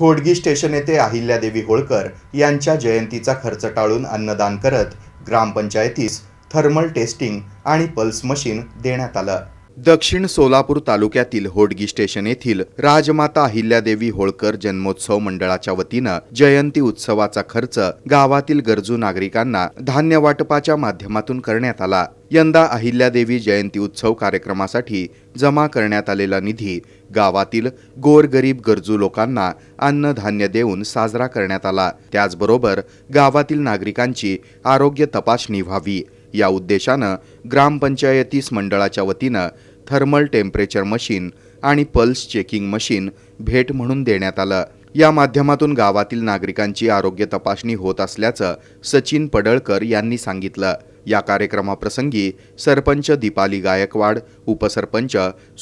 खोडगी station येथे अहिल्यादेवी होळकर यांच्या जयंतीचा खर्च टाळून अन्नदान करत ग्रामपंचायतीस थर्मल टेस्टिंग आणि पल्स मशीन देण्यात आलं दक्षिण सोलापूर तालुक्यातील होडगी स्टेशन येथील राजमाता अहिल्यादेवी होळकर जन्मोत्सव मंडळाच्या वतीनं जयंती उत्सवाचा खर्च गावातील गरजू नागरिकांना धान्य वाटपाच्या माध्यमातून करण्यात आला यंदा अहिल्यादेवी जयंती उत्सव कार्यक्रमासाठी जमा करण्यात आलेला निधी गावातील गोरगरीब गरजू लोकांना अन्नधान्य देऊन साजरा करण्यात आला त्याचबरोबर गावातील नागरिकांची आरोग्य तपासणी व्हावी या उद्देशानं ग्रामपंचायतीस मंडळाच्या वतीनं थर्मल टेम्परेचर मशीन आणि पल्स चेकिंग मशीन भेट म्हणून देण्यात आलं या माध्यमातून गावातील नागरिकांची आरोग्य तपासणी होत असल्याचं सचिन पडळकर यांनी सांगितलं या कार्यक्रमाप्रसंगी सरपंच दीपाली गायकवाड उपसरपंच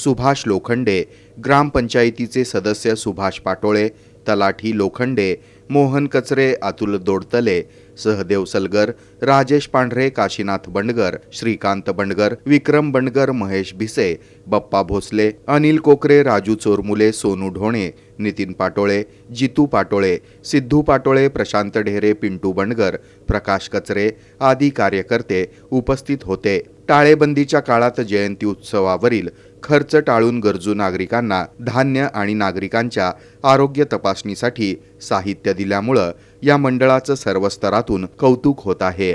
सुभाष लोखंडे ग्रामपंचायतीचे सदस्य सुभाष पाटोळे तलाठी लोखंडे मोहन कचरे अतुल दोडतले सहदेव सलगर राजेश पांढरे काशीनाथ बंडगर श्रीकांत बंडगर विक्रम बंडगर महेश भिसे बप्पा भोसले अनिल कोकरे राजू चोरमुले सोनू ढोणे नितीन पाटोळे जितू पाटोळे सिद्धू पाटोळे प्रशांत ढेरे पिंटू बंडगर प्रकाश कचरे आदी कार्यकर्ते उपस्थित होते टाळेबंदीच्या काळात जयंती उत्सवावरील खर्च टाळून गरजू नागरिकांना धान्य आणि नागरिकांच्या आरोग्य तपासणीसाठी साहित्य दिल्यामुळं या मंडळाचं सर्व स्तरातून कौतुक होत आहे